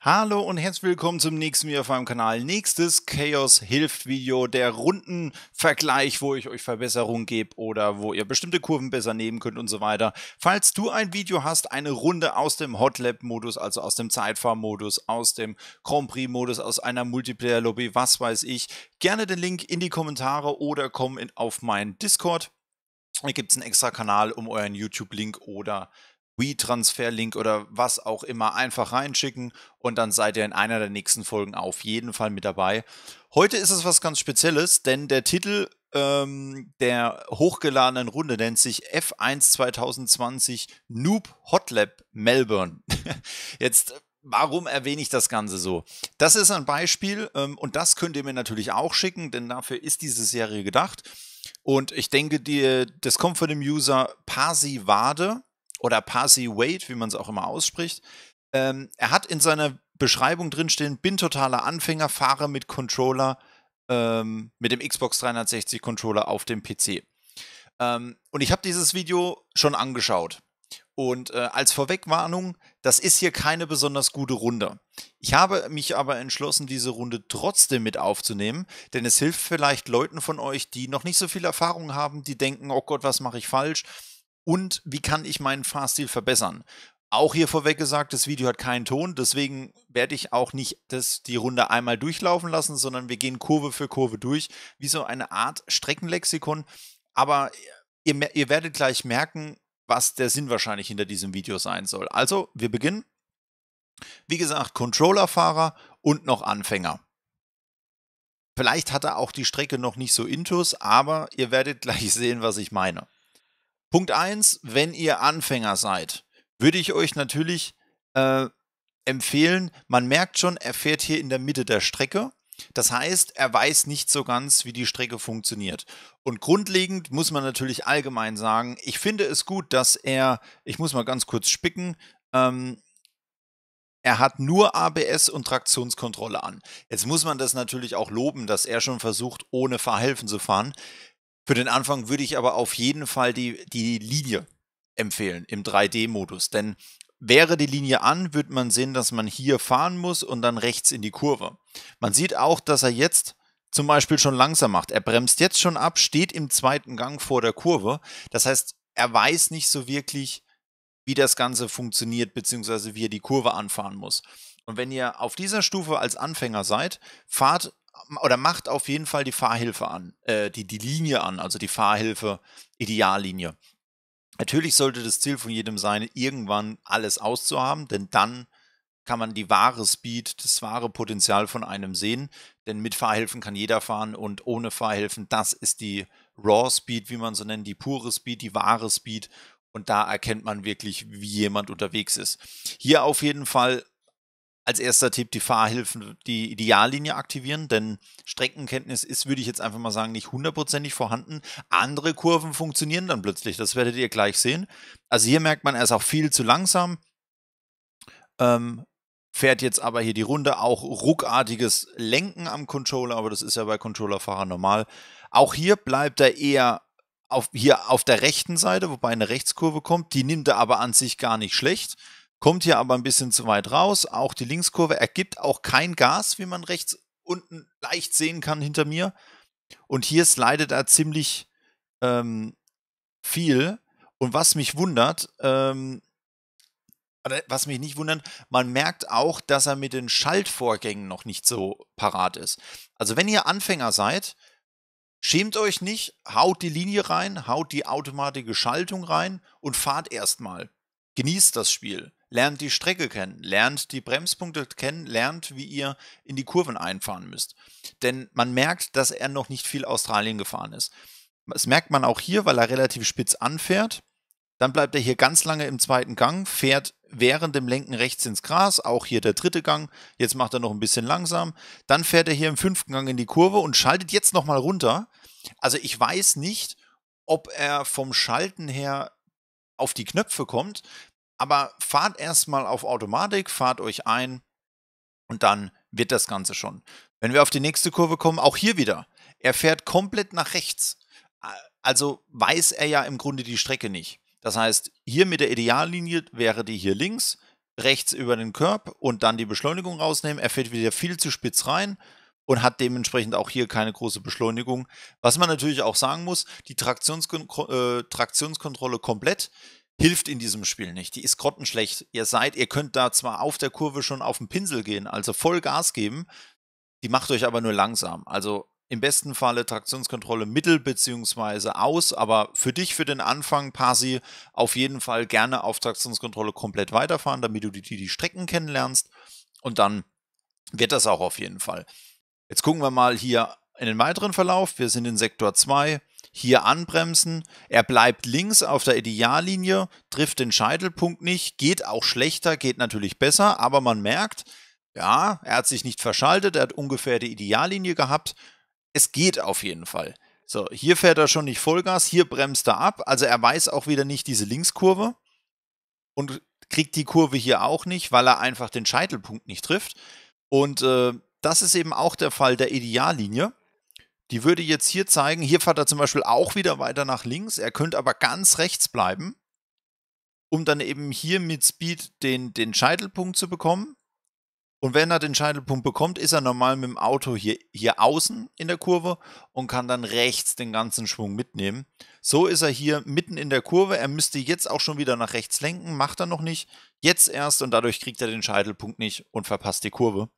Hallo und herzlich willkommen zum nächsten Video auf meinem Kanal. Nächstes Chaos Hilft Video, der Rundenvergleich, wo ich euch Verbesserungen gebe oder wo ihr bestimmte Kurven besser nehmen könnt und so weiter. Falls du ein Video hast, eine Runde aus dem Hotlap Modus, also aus dem Zeitfahr-Modus, aus dem Grand Prix Modus, aus einer Multiplayer Lobby, was weiß ich, gerne den Link in die Kommentare oder komm in, auf meinen Discord. Da gibt es einen extra Kanal um euren YouTube-Link oder WeTransfer-Link oder was auch immer einfach reinschicken und dann seid ihr in einer der nächsten Folgen auf jeden Fall mit dabei. Heute ist es was ganz Spezielles, denn der Titel ähm, der hochgeladenen Runde nennt sich F1 2020 Noob Hotlab Melbourne. Jetzt äh, Warum erwähne ich das Ganze so? Das ist ein Beispiel ähm, und das könnt ihr mir natürlich auch schicken, denn dafür ist diese Serie gedacht. Und ich denke, die, das kommt von dem User Parsi Wade oder Parsi Wade, wie man es auch immer ausspricht. Ähm, er hat in seiner Beschreibung drinstehen, bin totaler Anfänger, fahre mit Controller, ähm, mit dem Xbox 360 Controller auf dem PC. Ähm, und ich habe dieses Video schon angeschaut. Und äh, als Vorwegwarnung, das ist hier keine besonders gute Runde. Ich habe mich aber entschlossen, diese Runde trotzdem mit aufzunehmen, denn es hilft vielleicht Leuten von euch, die noch nicht so viel Erfahrung haben, die denken, oh Gott, was mache ich falsch? und wie kann ich meinen Fahrstil verbessern. Auch hier vorweg gesagt, das Video hat keinen Ton, deswegen werde ich auch nicht das, die Runde einmal durchlaufen lassen, sondern wir gehen Kurve für Kurve durch, wie so eine Art Streckenlexikon. Aber ihr, ihr werdet gleich merken, was der Sinn wahrscheinlich hinter diesem Video sein soll. Also, wir beginnen. Wie gesagt, Controllerfahrer und noch Anfänger. Vielleicht hat er auch die Strecke noch nicht so intus, aber ihr werdet gleich sehen, was ich meine. Punkt 1, wenn ihr Anfänger seid, würde ich euch natürlich äh, empfehlen, man merkt schon, er fährt hier in der Mitte der Strecke. Das heißt, er weiß nicht so ganz, wie die Strecke funktioniert. Und grundlegend muss man natürlich allgemein sagen, ich finde es gut, dass er, ich muss mal ganz kurz spicken, ähm, er hat nur ABS und Traktionskontrolle an. Jetzt muss man das natürlich auch loben, dass er schon versucht, ohne Verhelfen zu fahren. Für den Anfang würde ich aber auf jeden Fall die, die Linie empfehlen im 3D-Modus. Denn wäre die Linie an, würde man sehen, dass man hier fahren muss und dann rechts in die Kurve. Man sieht auch, dass er jetzt zum Beispiel schon langsam macht. Er bremst jetzt schon ab, steht im zweiten Gang vor der Kurve. Das heißt, er weiß nicht so wirklich, wie das Ganze funktioniert, beziehungsweise wie er die Kurve anfahren muss. Und wenn ihr auf dieser Stufe als Anfänger seid, fahrt oder macht auf jeden Fall die Fahrhilfe an, äh, die, die Linie an, also die Fahrhilfe, Ideallinie. Natürlich sollte das Ziel von jedem sein, irgendwann alles auszuhaben, denn dann kann man die wahre Speed, das wahre Potenzial von einem sehen. Denn mit Fahrhilfen kann jeder fahren und ohne Fahrhilfen, das ist die Raw Speed, wie man so nennt, die pure Speed, die wahre Speed. Und da erkennt man wirklich, wie jemand unterwegs ist. Hier auf jeden Fall als erster Tipp die Fahrhilfen, die Ideallinie aktivieren, denn Streckenkenntnis ist, würde ich jetzt einfach mal sagen, nicht hundertprozentig vorhanden. Andere Kurven funktionieren dann plötzlich, das werdet ihr gleich sehen. Also hier merkt man, er ist auch viel zu langsam. Ähm, fährt jetzt aber hier die Runde, auch ruckartiges Lenken am Controller, aber das ist ja bei Controllerfahrern normal. Auch hier bleibt er eher auf, hier auf der rechten Seite, wobei eine Rechtskurve kommt, die nimmt er aber an sich gar nicht schlecht kommt hier aber ein bisschen zu weit raus. Auch die Linkskurve ergibt auch kein Gas, wie man rechts unten leicht sehen kann hinter mir. Und hier slidet er ziemlich ähm, viel. Und was mich wundert, ähm, was mich nicht wundert, man merkt auch, dass er mit den Schaltvorgängen noch nicht so parat ist. Also wenn ihr Anfänger seid, schämt euch nicht, haut die Linie rein, haut die automatische Schaltung rein und fahrt erstmal. Genießt das Spiel lernt die Strecke kennen, lernt die Bremspunkte kennen, lernt, wie ihr in die Kurven einfahren müsst. Denn man merkt, dass er noch nicht viel Australien gefahren ist. Das merkt man auch hier, weil er relativ spitz anfährt. Dann bleibt er hier ganz lange im zweiten Gang, fährt während dem Lenken rechts ins Gras, auch hier der dritte Gang. Jetzt macht er noch ein bisschen langsam. Dann fährt er hier im fünften Gang in die Kurve und schaltet jetzt nochmal runter. Also ich weiß nicht, ob er vom Schalten her auf die Knöpfe kommt. Aber fahrt erstmal auf Automatik, fahrt euch ein und dann wird das Ganze schon. Wenn wir auf die nächste Kurve kommen, auch hier wieder. Er fährt komplett nach rechts. Also weiß er ja im Grunde die Strecke nicht. Das heißt, hier mit der Ideallinie wäre die hier links, rechts über den Körb und dann die Beschleunigung rausnehmen. Er fährt wieder viel zu spitz rein und hat dementsprechend auch hier keine große Beschleunigung. Was man natürlich auch sagen muss, die Traktionskon äh, Traktionskontrolle komplett hilft in diesem Spiel nicht. Die ist grottenschlecht. Ihr seid, ihr könnt da zwar auf der Kurve schon auf den Pinsel gehen, also voll Gas geben, die macht euch aber nur langsam. Also im besten Falle Traktionskontrolle mittel beziehungsweise aus, aber für dich für den Anfang, Pasi, auf jeden Fall gerne auf Traktionskontrolle komplett weiterfahren, damit du die, die, die Strecken kennenlernst und dann wird das auch auf jeden Fall. Jetzt gucken wir mal hier in den weiteren Verlauf. Wir sind in Sektor 2 hier anbremsen. Er bleibt links auf der Ideallinie, trifft den Scheitelpunkt nicht, geht auch schlechter, geht natürlich besser, aber man merkt, ja, er hat sich nicht verschaltet, er hat ungefähr die Ideallinie gehabt. Es geht auf jeden Fall. So, hier fährt er schon nicht Vollgas, hier bremst er ab, also er weiß auch wieder nicht diese Linkskurve und kriegt die Kurve hier auch nicht, weil er einfach den Scheitelpunkt nicht trifft. Und äh, das ist eben auch der Fall der Ideallinie. Die würde jetzt hier zeigen, hier fährt er zum Beispiel auch wieder weiter nach links. Er könnte aber ganz rechts bleiben, um dann eben hier mit Speed den, den Scheitelpunkt zu bekommen. Und wenn er den Scheitelpunkt bekommt, ist er normal mit dem Auto hier, hier außen in der Kurve und kann dann rechts den ganzen Schwung mitnehmen. So ist er hier mitten in der Kurve. Er müsste jetzt auch schon wieder nach rechts lenken, macht er noch nicht. Jetzt erst und dadurch kriegt er den Scheitelpunkt nicht und verpasst die Kurve.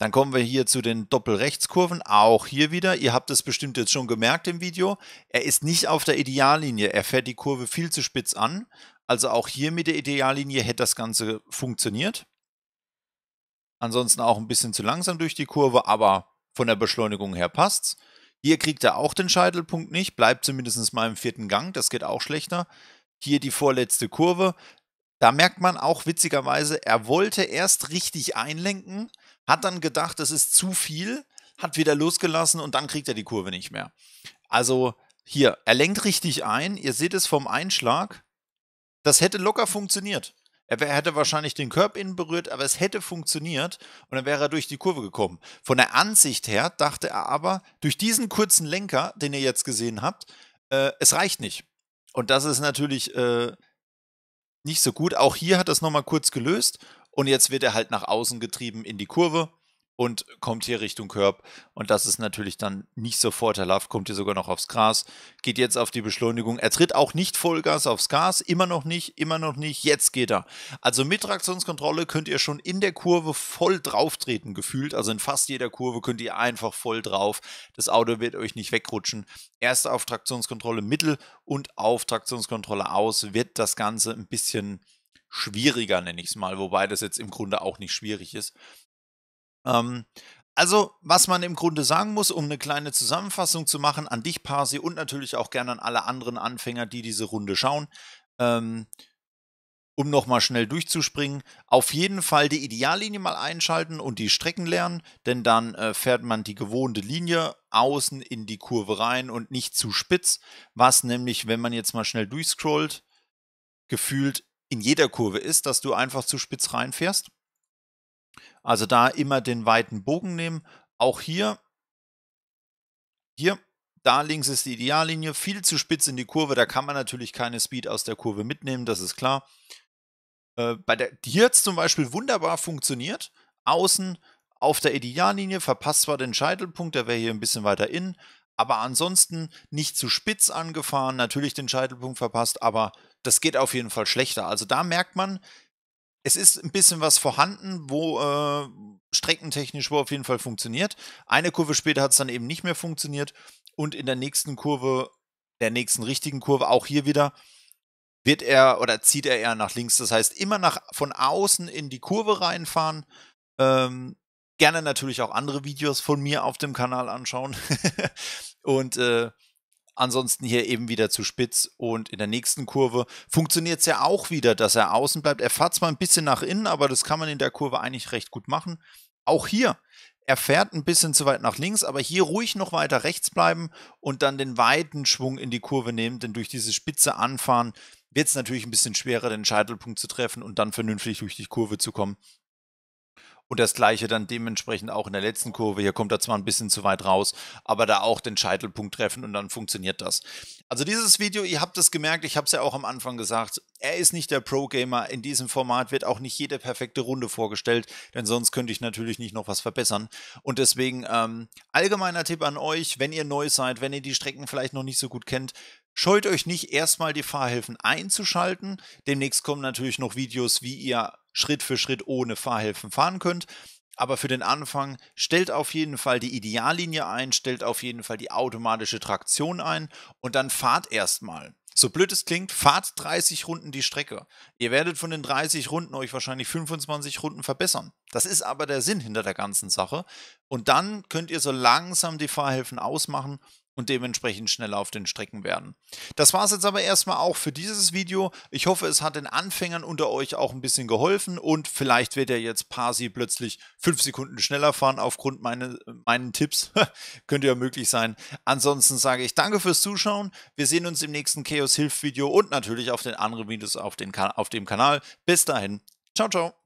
Dann kommen wir hier zu den Doppelrechtskurven. Auch hier wieder, ihr habt es bestimmt jetzt schon gemerkt im Video, er ist nicht auf der Ideallinie. Er fährt die Kurve viel zu spitz an. Also auch hier mit der Ideallinie hätte das Ganze funktioniert. Ansonsten auch ein bisschen zu langsam durch die Kurve, aber von der Beschleunigung her passt's. Hier kriegt er auch den Scheitelpunkt nicht, bleibt zumindest mal im vierten Gang, das geht auch schlechter. Hier die vorletzte Kurve. Da merkt man auch witzigerweise, er wollte erst richtig einlenken, hat dann gedacht, das ist zu viel, hat wieder losgelassen und dann kriegt er die Kurve nicht mehr. Also hier, er lenkt richtig ein, ihr seht es vom Einschlag, das hätte locker funktioniert. Er hätte wahrscheinlich den Körb innen berührt, aber es hätte funktioniert und dann wäre er durch die Kurve gekommen. Von der Ansicht her dachte er aber, durch diesen kurzen Lenker, den ihr jetzt gesehen habt, äh, es reicht nicht. Und das ist natürlich äh, nicht so gut. Auch hier hat er es nochmal kurz gelöst und jetzt wird er halt nach außen getrieben in die Kurve und kommt hier Richtung Körb. Und das ist natürlich dann nicht so vorteilhaft. Kommt hier sogar noch aufs Gras, geht jetzt auf die Beschleunigung. Er tritt auch nicht Vollgas aufs Gas. Immer noch nicht, immer noch nicht. Jetzt geht er. Also mit Traktionskontrolle könnt ihr schon in der Kurve voll drauf treten, gefühlt. Also in fast jeder Kurve könnt ihr einfach voll drauf. Das Auto wird euch nicht wegrutschen. Erst auf Traktionskontrolle Mittel und auf Traktionskontrolle aus wird das Ganze ein bisschen schwieriger, nenne ich es mal, wobei das jetzt im Grunde auch nicht schwierig ist. Ähm, also, was man im Grunde sagen muss, um eine kleine Zusammenfassung zu machen, an dich, Parsi, und natürlich auch gerne an alle anderen Anfänger, die diese Runde schauen, ähm, um nochmal schnell durchzuspringen, auf jeden Fall die Ideallinie mal einschalten und die Strecken lernen, denn dann äh, fährt man die gewohnte Linie außen in die Kurve rein und nicht zu spitz, was nämlich, wenn man jetzt mal schnell durchscrollt, gefühlt in jeder Kurve ist, dass du einfach zu spitz reinfährst. Also da immer den weiten Bogen nehmen. Auch hier, hier, da links ist die Ideallinie, viel zu spitz in die Kurve, da kann man natürlich keine Speed aus der Kurve mitnehmen, das ist klar. Äh, bei der, hier hat es zum Beispiel wunderbar funktioniert. Außen auf der Ideallinie, verpasst zwar den Scheitelpunkt, der wäre hier ein bisschen weiter innen, aber ansonsten nicht zu spitz angefahren, natürlich den Scheitelpunkt verpasst, aber das geht auf jeden Fall schlechter. Also da merkt man, es ist ein bisschen was vorhanden, wo äh, streckentechnisch wo auf jeden Fall funktioniert. Eine Kurve später hat es dann eben nicht mehr funktioniert und in der nächsten Kurve, der nächsten richtigen Kurve, auch hier wieder, wird er oder zieht er eher nach links. Das heißt, immer nach von außen in die Kurve reinfahren. Ähm, gerne natürlich auch andere Videos von mir auf dem Kanal anschauen. und äh, Ansonsten hier eben wieder zu spitz und in der nächsten Kurve funktioniert es ja auch wieder, dass er außen bleibt. Er fährt zwar ein bisschen nach innen, aber das kann man in der Kurve eigentlich recht gut machen. Auch hier, er fährt ein bisschen zu weit nach links, aber hier ruhig noch weiter rechts bleiben und dann den weiten Schwung in die Kurve nehmen, denn durch diese spitze Anfahren wird es natürlich ein bisschen schwerer, den Scheitelpunkt zu treffen und dann vernünftig durch die Kurve zu kommen. Und das gleiche dann dementsprechend auch in der letzten Kurve. Hier kommt er zwar ein bisschen zu weit raus, aber da auch den Scheitelpunkt treffen und dann funktioniert das. Also dieses Video, ihr habt es gemerkt, ich habe es ja auch am Anfang gesagt, er ist nicht der Pro-Gamer. In diesem Format wird auch nicht jede perfekte Runde vorgestellt, denn sonst könnte ich natürlich nicht noch was verbessern. Und deswegen ähm, allgemeiner Tipp an euch, wenn ihr neu seid, wenn ihr die Strecken vielleicht noch nicht so gut kennt, Scheut euch nicht erstmal die Fahrhilfen einzuschalten. Demnächst kommen natürlich noch Videos, wie ihr Schritt für Schritt ohne Fahrhilfen fahren könnt. Aber für den Anfang stellt auf jeden Fall die Ideallinie ein, stellt auf jeden Fall die automatische Traktion ein und dann fahrt erstmal. So blöd es klingt, fahrt 30 Runden die Strecke. Ihr werdet von den 30 Runden euch wahrscheinlich 25 Runden verbessern. Das ist aber der Sinn hinter der ganzen Sache. Und dann könnt ihr so langsam die Fahrhilfen ausmachen und dementsprechend schneller auf den Strecken werden. Das war es jetzt aber erstmal auch für dieses Video. Ich hoffe, es hat den Anfängern unter euch auch ein bisschen geholfen und vielleicht wird er jetzt Parsi plötzlich fünf Sekunden schneller fahren aufgrund meiner meinen Tipps. Könnte ja möglich sein. Ansonsten sage ich danke fürs Zuschauen. Wir sehen uns im nächsten Chaos Hilf Video und natürlich auf den anderen Videos auf, den, auf dem Kanal. Bis dahin. Ciao, ciao.